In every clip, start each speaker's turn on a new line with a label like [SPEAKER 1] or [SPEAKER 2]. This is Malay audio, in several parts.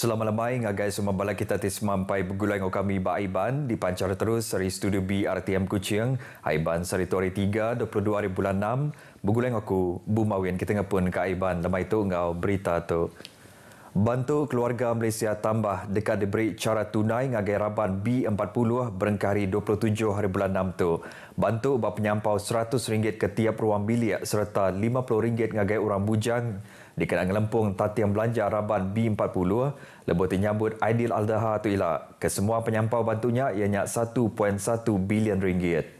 [SPEAKER 1] Selamat lemai dengan guys semua bala kita tis mampai begulang kami Baiban di pancar terus dari studio BRTM Kuching Aiban seri tuari 3 22 ribu bulan 6 begulang aku Bumawin kita ngapun ke Aiban lemai itu engau berita tu Bantu keluarga Malaysia tambah dekat diberi cara tunai ngagai raban B40 berengkari 27 hari bulan 6 tu. Bantu berpenyampau RM100 ke tiap ruang bilik serta RM50 ngagai orang bujang di kenang lempung tatian belanja raban B40 lebih tinyambut Aidil Aldaha tu ila. Kesemua penyampau bantunya ianya 1.1 bilion ringgit.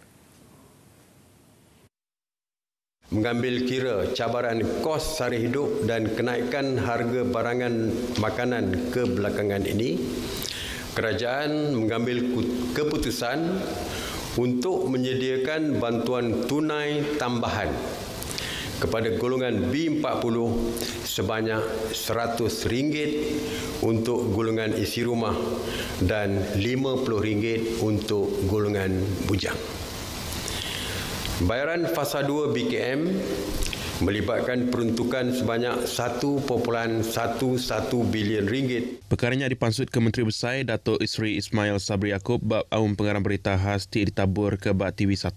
[SPEAKER 1] mengambil kira cabaran kos sara hidup dan kenaikan harga barangan makanan kebelakangan ini, kerajaan mengambil keputusan untuk menyediakan bantuan tunai tambahan kepada golongan B40 sebanyak RM100 untuk golongan isi rumah dan RM50 untuk golongan bujang. Bayaran fasa 2 BKM melibatkan peruntukan sebanyak 1.11 bilion ringgit. Perkaranya dipansut ke Menteri Besar Datuk Isri Ismail Sabri Yaakob bab awam pengarang berita hasti ditabur ke Bak TV 1.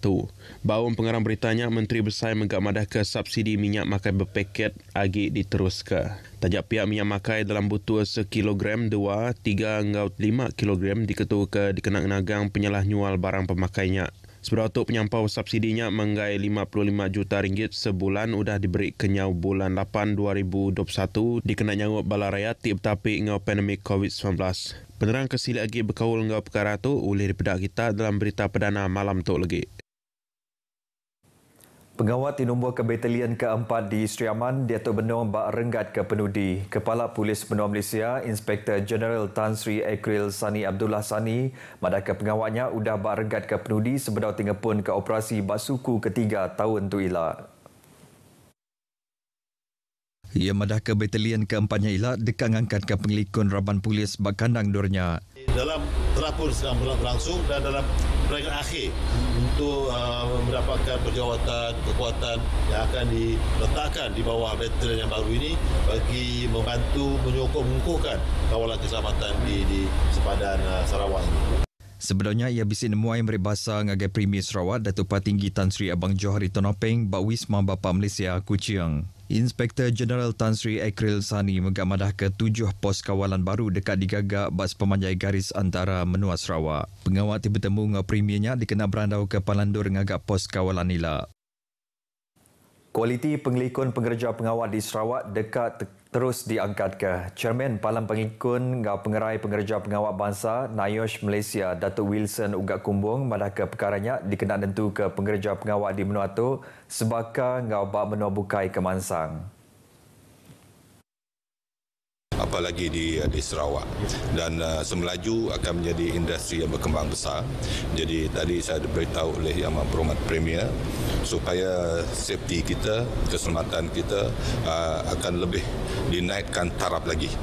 [SPEAKER 1] Bab awam pengarang beritanya Menteri Besar menggamadah ke subsidi minyak makai berpaket agi diteruskan. Tajak pihak minyak makai dalam butua sekilogram dua, tiga hingga lima kilogram diketua ke dikenang-kenagang penyalah nyual barang pemakainya. Sebab tu penyampau subsidinya menggai 55 juta ringgit sebulan sudah diberi kenyau bulan 8 2021 dikenal nyawa balaraya tiap-tapi dengan pandemik COVID-19. Penerang kesilik lagi berkawal dengan perkara tu oleh daripada kita dalam berita perdana malam tu lagi. Pengawat di nombor kebetulian keempat di Sri Aman, Dato' Benung Bak Renggat ke Penudi. Kepala Polis Benua Malaysia, Inspektor General Tan Sri Ekril Sani Abdullah Sani, madaka pengawatnya sudah Bak Renggat ke Penudi sebenar tinggal pun ke operasi Basuku ketiga tahun tu ilah. Ia ya, madaka betulian keempatnya ilah dekat ngangkat ke pengelikun raban polis Bak Kandang Durnya. Dalam terapur sedang berlangsung dan dalam peringkat akhir untuk uh, mendapatkan perjawatan kekuatan yang akan diletakkan di bawah veteran yang baru ini bagi membantu menyokong mengukuhkan kawalan keselamatan di, di sepadan uh, Sarawak ini. Sebelumnya, ia bisik nemuai meribasa ngagai Premier Sarawak Datuk Patinggi Tan Sri Abang Johari Tonopeng Bawis Mamba Pak Malaysia Kuching. Inspektor Jeneral Tan Sri Akril Sani menggamadah ke tujuh pos kawalan baru dekat digagak bas pemanjai garis antara menua Sarawak. Pengawal tiba temu premiernya dikenal berandau ke Palandur ngagak pos kawalan ila. Kualiti pengelikon pengerja pengawal di Sarawak dekat terus diangkat ke Chairman Palang Pengikun Ngau Pengerai Pengerja Pengawal Bangsa Nayosh Malaysia Datuk Wilson Ugak Kumbung malah ke perkara perkaranya dikenal tentu ke Pengerja Pengawal di Menua Tu sebaka Ngau Bak Menua Bukai ke apalagi di, eh, di Sarawak dan uh, eh, semelaju akan menjadi industri yang berkembang besar. Jadi tadi saya diberitahu oleh Yang Berhormat Premier supaya safety kita, keselamatan kita uh, akan lebih dinaikkan taraf lagi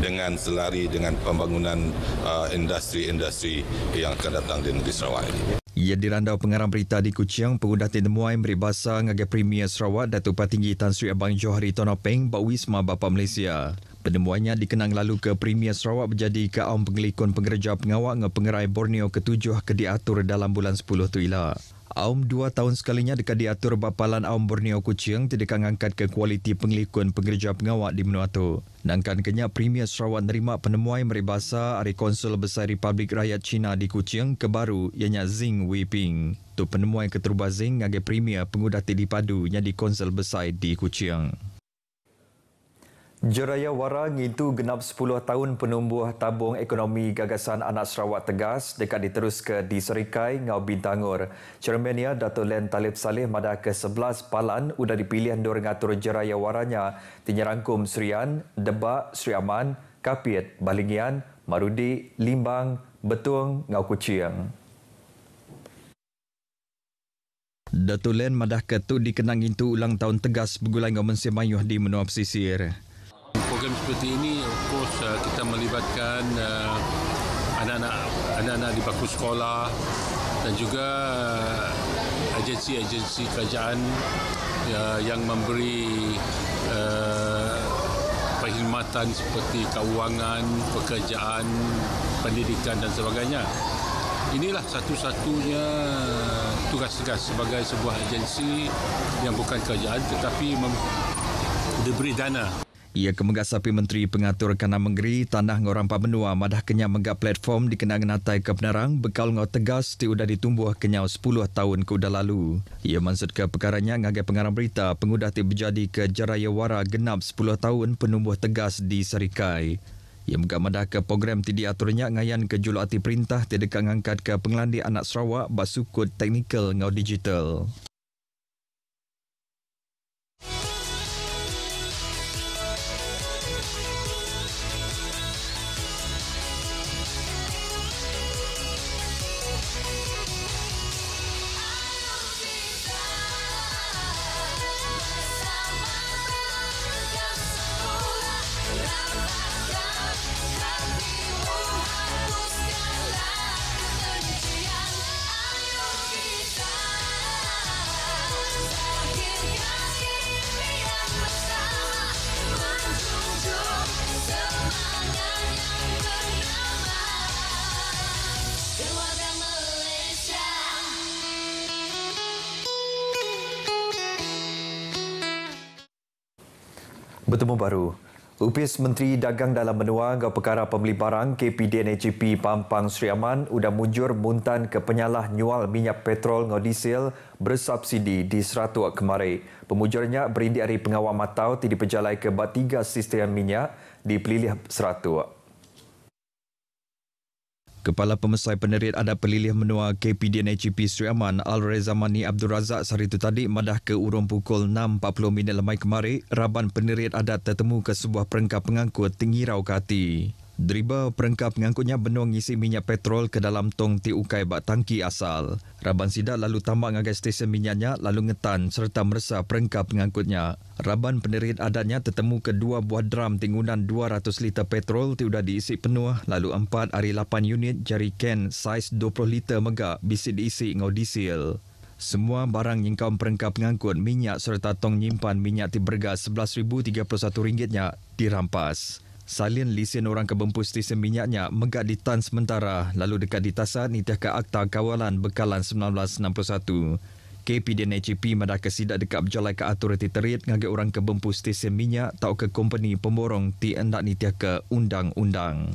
[SPEAKER 1] dengan selari dengan pembangunan uh, industri-industri yang akan datang di negeri Sarawak ini. Ia dirandau pengarang berita di Kuching, pengundah Tin Muai beri bahasa ngagai Premier Sarawak Datuk Patinggi Tan Sri Abang Johari Tonopeng Bawisma Bapa Malaysia. Penemuannya dikenang lalu ke Premier Sarawak menjadi kaum pengelikon pengerja pengawak dengan pengerai Borneo ketujuh ke diatur dalam bulan 10 tu ila. Aum dua tahun sekalinya dekat diatur bapalan Aum Borneo Kuching tidak mengangkat ke kualiti penglikun pengerja pengawak di menua tu. Nangkan kenyap Premier Sarawak nerima penemuai meribasa dari Konsul Besar Republik Rakyat China di Kuching kebaru baru ianya Zing Weiping. Tu penemuai keterubah Zing agak Premier pengudah tidipadu yang di Konsul Besar di Kuching. Jeraya Warang itu genap 10 tahun penumbuh tabung ekonomi gagasan anak Sarawak tegas dekat diterus ke di Serikai, Ngau Bintangor. Chairmannya Dato' Len Talib Saleh pada ke-11 palan sudah dipilih dua ngatur Jeraya Warangnya tinyerangkum Serian, Debak, Seri Aman, Kapit, Balingian, Marudi, Limbang, Betung, Ngau Kuching. Dato' Len madah ketuk dikenang itu ulang tahun tegas begulai ngau mensemayuh di menua pesisir program seperti ini of course uh, kita melibatkan anak-anak uh, anak-anak di bangku sekolah dan juga uh, agensi-agensi kerajaan uh, yang memberi uh, perkhidmatan seperti kewangan, pekerjaan, pendidikan dan sebagainya. Inilah satu-satunya tugas-tugas sebagai sebuah agensi yang bukan kerajaan tetapi mem- diberi dana ia kemegah sapi Menteri Pengatur Kanan Menggeri Tanah Ngorang Pabenua madah kenyang megah platform di kenangan atai ke bekal ngau tegas ti udah ditumbuh kenyau 10 tahun ke udah lalu. Ia maksud ke perkaranya ngagai pengarang berita pengudah ti berjadi ke jaraya wara genap 10 tahun penumbuh tegas di Serikai. Ia megah madah ke program ti diaturnya ngayan ke julati perintah ti dekat ngangkat ke pengelandi anak Sarawak basukut teknikal ngau digital. Bertemu baru. Upis Menteri Dagang dalam Menua Gau Perkara Pembeli Barang KPDNHGP Pampang Sri Aman sudah mujur muntan ke penyalah nyual minyak petrol ngau diesel bersubsidi di seratu kemarin. Pemujurnya berindik dari pengawal matau tidak pejalai ke batiga sistem minyak di pelilih seratu. Kepala Pemesai Penerit Adat Pelilih Menua KPDN HEP Sri Aman Al Rezamani Abdul Razak sehari itu tadi madah ke urung pukul 6.40 minit lemai kemari, Raban Penerit Adat tertemu ke sebuah perengkap pengangkut Tenggirau Kati. Driba perengkap ngangkutnya benung ngisi minyak petrol ke dalam tong ti ukai bak tangki asal. Raban sida lalu tambah ngagai stesen minyaknya lalu ngetan serta meresa perengkap ngangkutnya. Raban penerit adatnya tertemu kedua buah drum tinggunan 200 liter petrol ti udah diisi penuh lalu empat hari 8 unit jari ken saiz 20 liter mega bisi diisi ngau disil. Semua barang yang kaum perengkap ngangkut minyak serta tong nyimpan minyak ti bergas RM11,031 dirampas. Salin lesen orang kebempus stesen minyaknya megak ditan sementara lalu dekat ditasan nitiah ke Akta Kawalan Bekalan 1961. KP dan HGP madah kesidak dekat berjalan ke aturiti terit ngagi orang kebempus stesen minyak tau ke company pemborong ti endak nitiah ke undang-undang.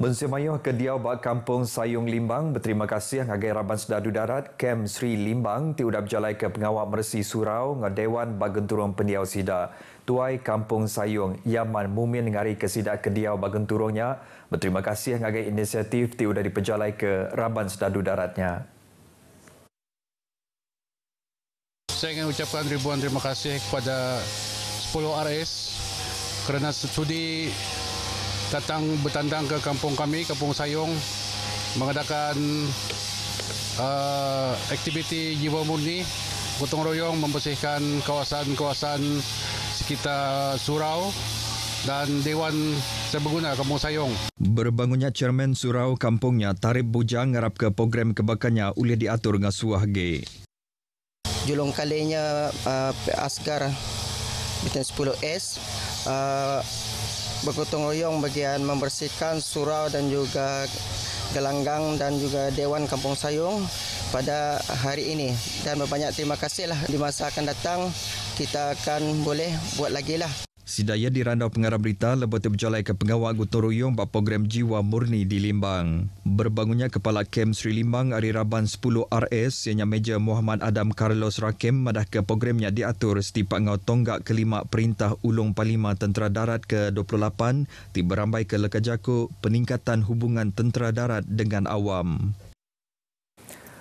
[SPEAKER 1] Mensemayuh ke diau bak Kampung Sayung Limbang, berterima kasih yang agai Raban Sedadu Darat, Kem Sri Limbang, ti udah jalai ke Pengawak Mersi Surau, ngadewan Bagenturung Pendiau Sida. Tuai Kampung Sayung, Yaman Mumin ngari ke Sida ke Diau Bagenturungnya, berterima kasih yang agai inisiatif ti udah dipejalai ke Raban Sedadu Daratnya. Saya ingin ucapkan ribuan terima kasih kepada 10 RS kerana sudi datang bertandang ke kampung kami, kampung Sayong, mengadakan uh, aktiviti jiwa murni, gotong royong membersihkan kawasan-kawasan sekitar surau dan Dewan Serbaguna Kampung Sayong. Berbangunnya Chairman surau kampungnya, Tarif Bujang harap ke program kebakannya boleh diatur dengan suah gay. Julung kalinya uh, Asgar Bintang 10S uh, bergotong royong bagian membersihkan surau dan juga gelanggang dan juga Dewan Kampung Sayung pada hari ini. Dan berbanyak terima kasihlah di masa akan datang kita akan boleh buat lagi lah. Sidaya di Randau Pengarah Berita lebih terbejalai ke pengawal Gotong Royong buat program Jiwa Murni di Limbang. Berbangunnya Kepala Kem Sri Limbang Hari Raban 10 RS ianya Meja Muhammad Adam Carlos Rakem madah ke programnya diatur setiap ngau tonggak kelima Perintah Ulung Palima Tentera Darat ke-28 ti berambai ke Lekajaku peningkatan hubungan Tentera Darat dengan awam.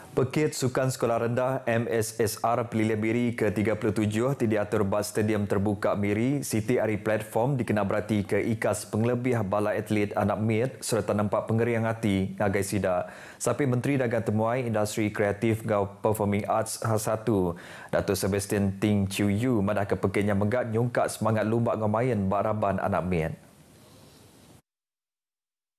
[SPEAKER 1] Pekit Sukan Sekolah Rendah MSSR Pelilih Miri ke-37 tidak atur bas stadium terbuka Miri, Siti Ari Platform dikenal berarti ke ikas penglebih bala atlet anak mit serta nampak pengeriang hati agai sida. Sampai Menteri Dagang Temuai Industri Kreatif Gau Performing Arts H1, Dato' Sebastian Ting Chiu Yu madah ke pekitnya megat nyungkat semangat lumbak ngomain baraban anak mit.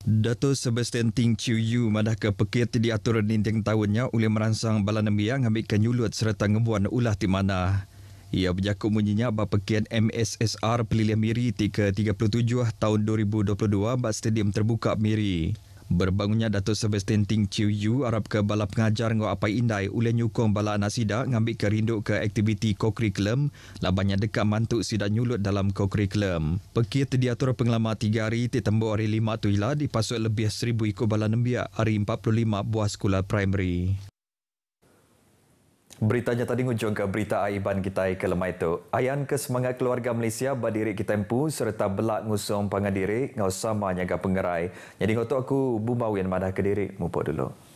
[SPEAKER 1] Dato Sebastian Ting Chiu Yu madah ke pekit di atur ninting tahunnya oleh merangsang bala ya, nembiang ambil kenyulut serta ngebuan ulah di mana. Ia berjaku munyinya bah pekian MSSR pelilih miri tiga 37 tahun 2022 bah stadium terbuka miri. Berbangunnya Datuk Sebastian Ting Chiu Yu Arab ke bala pengajar ngau apa indai oleh nyukong bala nasida ngambil ke rindu ke aktiviti co-curriculum labanya dekat mantuk sida nyulut dalam co-curriculum. Pekir terdiatur pengelama tiga hari di tembo hari lima tuila ila dipasuk lebih seribu ikut bala nembia hari 45 buah sekolah primary. Beritanya tadi ngujung ke berita Aiban kita ke lemai tu. Ayan ke semangat keluarga Malaysia berdiri kita empu serta belak ngusung pangan diri ngau sama nyaga pengerai. Jadi ngau tu aku bumbau madah ke diri mumpuk dulu.